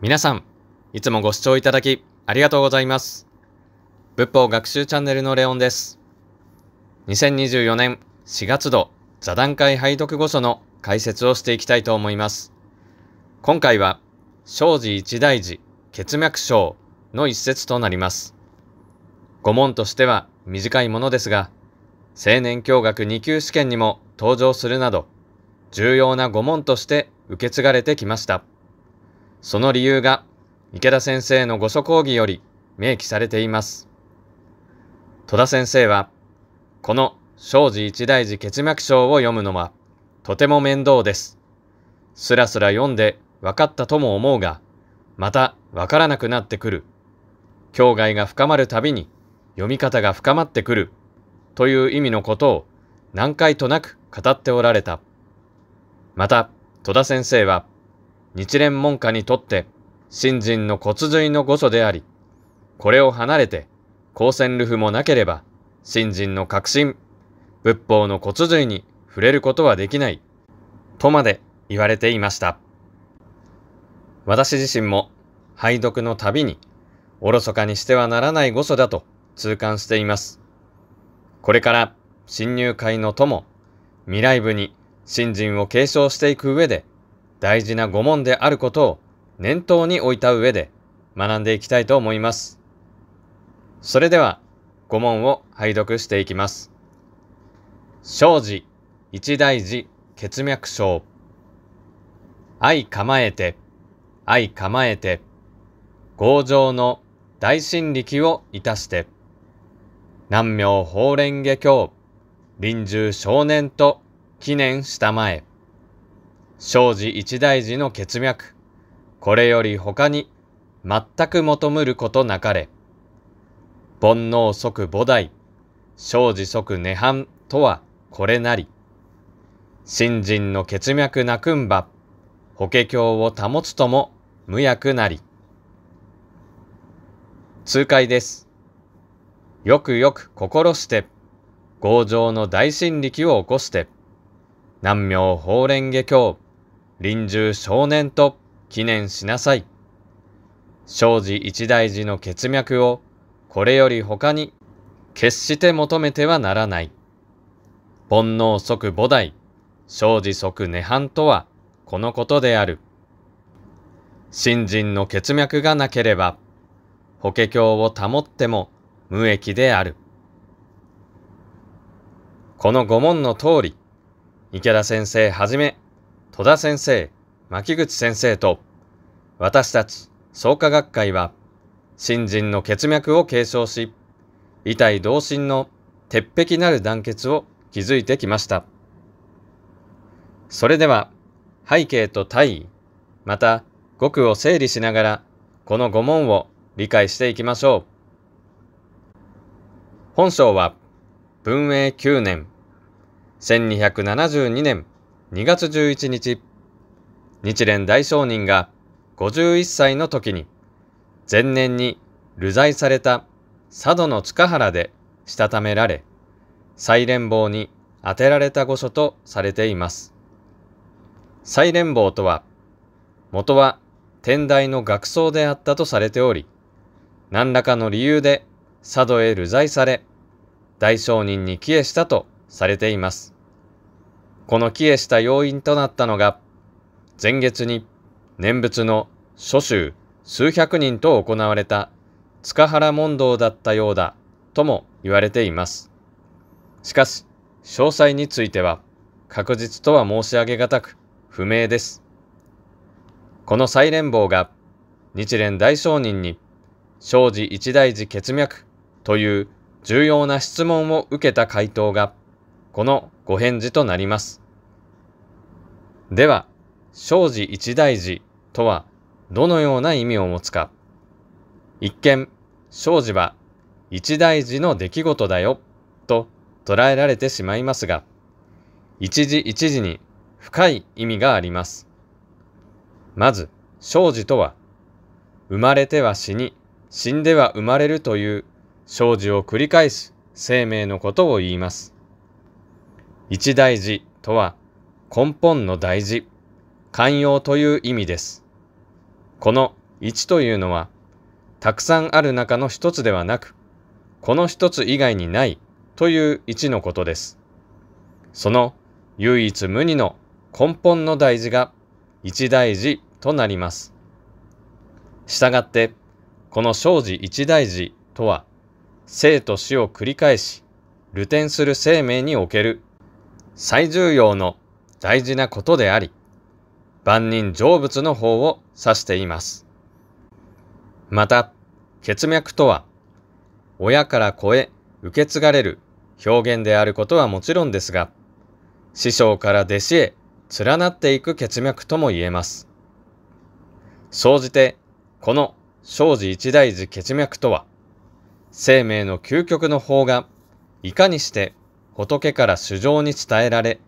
皆さん、いつもご視聴いただきありがとうございます。仏法学習チャンネルのレオンです。2024年4月度座談会拝読御所の解説をしていきたいと思います。今回は、生児一大事、血脈症の一節となります。5問としては短いものですが、青年教学2級試験にも登場するなど、重要な5問として受け継がれてきました。その理由が池田先生のご祖講義より明記されています。戸田先生は、この生児一大事結膜症を読むのはとても面倒です。すらすら読んで分かったとも思うが、また分からなくなってくる。境外が深まるたびに読み方が深まってくるという意味のことを何回となく語っておられた。また、戸田先生は、日蓮門下にとって信心の骨髄の御所であり、これを離れて光線ルフもなければ信心の革新、仏法の骨髄に触れることはできない、とまで言われていました。私自身も拝読のたびに、おろそかにしてはならない御所だと痛感しています。これから新入会の友、未来部に信心を継承していく上で大事な5問であることを念頭に置いた上で学んでいきたいと思います。それでは5問を拝読していきます。生児、一大事、血脈症。愛構えて、愛構えて、強情の大神力をいたして、南明法蓮華経、臨終少年と記念したまえ。生じ一大事の血脈、これより他に全く求むることなかれ。煩悩即菩提、生じ即涅槃とはこれなり。信心の血脈なくんば、法華経を保つとも無役なり。痛快です。よくよく心して、強情の大神力を起こして、南明法蓮華経、臨終少年と記念しなさい。生じ一大事の血脈をこれより他に決して求めてはならない。煩悩即菩提、生じ即涅槃とはこのことである。信心の血脈がなければ、法華経を保っても無益である。この御門の通り、池田先生はじめ、戸田先生、牧口先生と、私たち創価学会は、新人の血脈を継承し、遺体同心の鉄壁なる団結を築いてきました。それでは、背景と体位、また、語句を整理しながら、この御問を理解していきましょう。本章は、文永9年、1272年2月11日、日蓮大聖人が51歳の時に、前年に流罪された佐渡の塚原でしたためられ、再連坊に当てられた御所とされています。再連坊とは、元は天台の学僧であったとされており、何らかの理由で佐渡へ流罪され、大商人に帰依したとされています。この帰依した要因となったのが、前月に念仏の諸州数百人と行われた塚原問答だったようだとも言われています。しかし、詳細については確実とは申し上げがたく不明です。この再連棒が日蓮大聖人に生じ一大事血脈という重要な質問を受けた回答がこのご返事となります。では、生じ一大事とはどのような意味を持つか。一見、生じは一大事の出来事だよと捉えられてしまいますが、一時一時に深い意味があります。まず、生じとは、生まれては死に、死んでは生まれるという生じを繰り返す生命のことを言います。一大事とは根本の大事、寛容という意味です。この一というのは、たくさんある中の一つではなく、この一つ以外にないという一のことです。その唯一無二の根本の大事が一大事となります。したがって、この生じ一大事とは、生と死を繰り返し、流転する生命における最重要の大事なことであり、万人成仏の方を指しています。また、血脈とは、親から子へ受け継がれる表現であることはもちろんですが、師匠から弟子へ連なっていく血脈とも言えます。総じて、この生じ一大事血脈とは、生命の究極の方がいかにして仏から主情に伝えられ、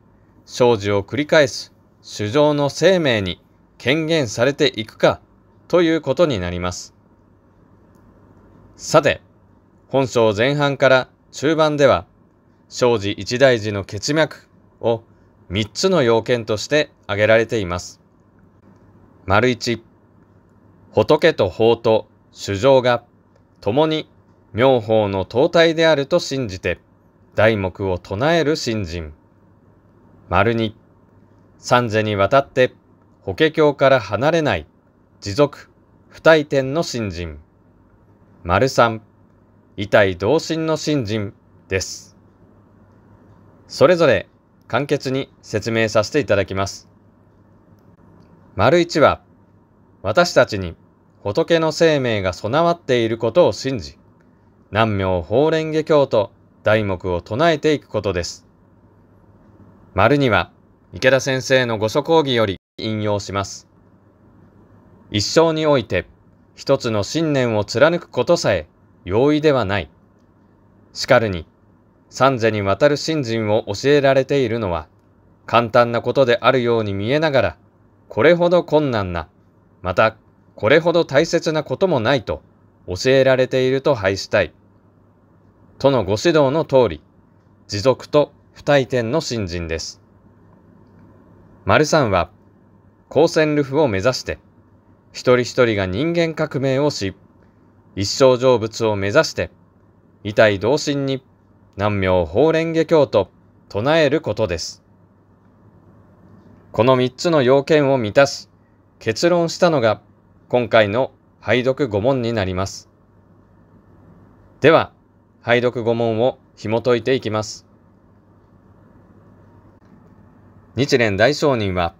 生事を繰り返す主情の生命に権限されていくかということになります。さて、本章前半から中盤では、生事一大事の血脈を3つの要件として挙げられています。丸1、仏と法と主情が共に妙法の統体であると信じて、題目を唱える信心。丸二、三世にわたって法華経から離れない持続不退転の信心。丸三、遺体同心の信心です。それぞれ簡潔に説明させていただきます。丸1は、私たちに仏の生命が備わっていることを信じ、南明法蓮華経と題目を唱えていくことです。丸には、池田先生の御所講義より引用します。一生において、一つの信念を貫くことさえ容易ではない。しかるに、三世にわたる信心を教えられているのは、簡単なことであるように見えながら、これほど困難な、またこれほど大切なこともないと教えられていると拝したい。とのご指導の通り、持続と不退転の新人です。丸さんは、高専ルフを目指して、一人一人が人間革命をし、一生成仏を目指して、遺体同心に南明法蓮華経と唱えることです。この3つの要件を満たし、結論したのが今回の拝読5問になります。では、拝読5問を紐解いていきます。日蓮大聖人は、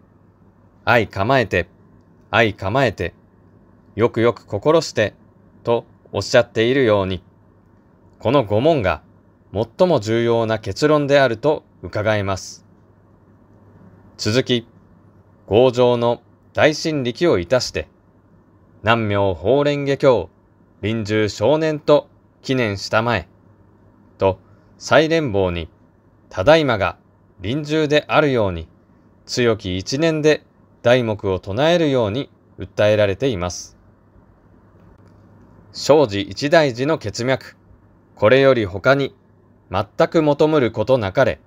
愛構えて、愛構えて、よくよく心して、とおっしゃっているように、この御問が最も重要な結論であると伺えます。続き、強情の大神力をいたして、南明法蓮華経、臨終少年と記念したまえ。と、再連棒に、ただいまが臨終であるように、強き一年で題目を唱えるように訴えられています。庄司一大事の血脈、これより他に全く求むることなかれ、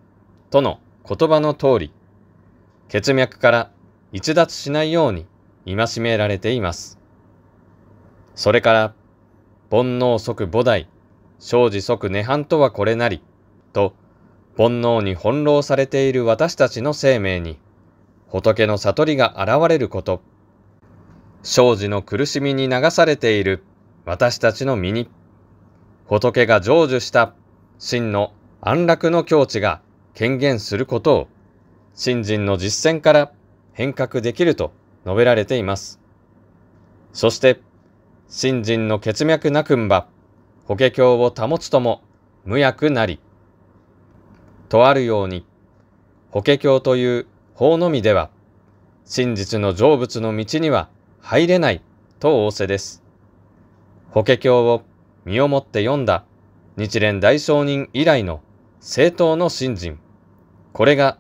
との言葉の通り、血脈から逸脱しないように戒められています。それから、煩悩即菩提、生じ即涅槃とはこれなり、と、煩悩に翻弄されている私たちの生命に、仏の悟りが現れること、生じの苦しみに流されている私たちの身に、仏が成就した真の安楽の境地が権限することを、信心の実践から変革できると述べられています。そして、信心の血脈なくんば、法華経を保つとも無役なり。とあるように、法華経という法のみでは、真実の成仏の道には入れないと仰せです。法華経を身をもって読んだ日蓮大聖人以来の正当の信心。これが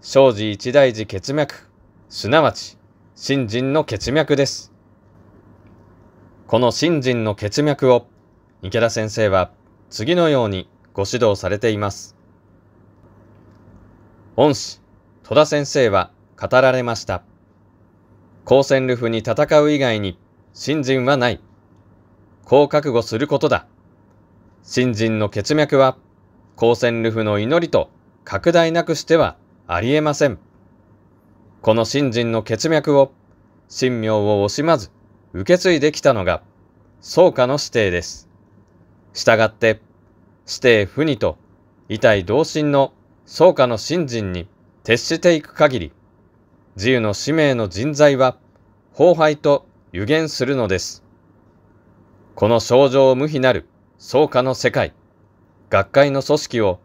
生寺一大寺血脈、すなわち信心の血脈です。この信心の血脈を池田先生は次のようにご指導されています。恩師、戸田先生は語られました。高専ルフに戦う以外に信心はない。こう覚悟することだ。信心の血脈は高専ルフの祈りと拡大なくしてはありえません。この信心の血脈を、神妙を惜しまず、受け継いできたのが、宗家の指定です。従って、指定不二と、遺体同心の宗家の信心に徹していく限り、自由の使命の人材は、崩廃と予言するのです。この症状無比なる創価の世界、学会の組織を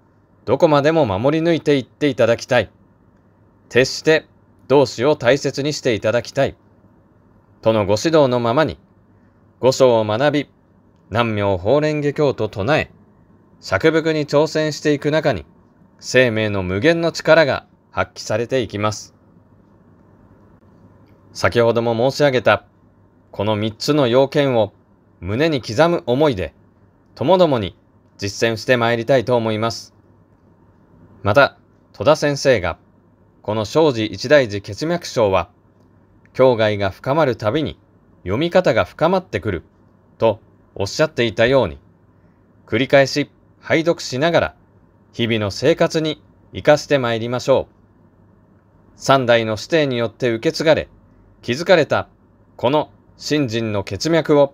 どこまでも守り抜いていっていただきたい。徹して同志を大切にしていただきたい。とのご指導のままに、五章を学び、南明法蓮華経と唱え、尺伏に挑戦していく中に、生命の無限の力が発揮されていきます。先ほども申し上げた、この三つの要件を胸に刻む思いで、ともどもに実践してまいりたいと思います。また、戸田先生が、この生じ一大事血脈症は、境外が深まるたびに読み方が深まってくるとおっしゃっていたように、繰り返し拝読しながら日々の生活に生かしてまいりましょう。三代の師弟によって受け継がれ、築かれたこの信心の血脈を、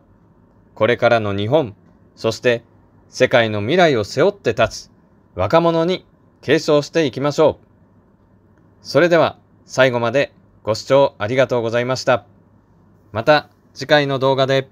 これからの日本、そして世界の未来を背負って立つ若者に継承していきましょう。それでは最後までご視聴ありがとうございました。また次回の動画で。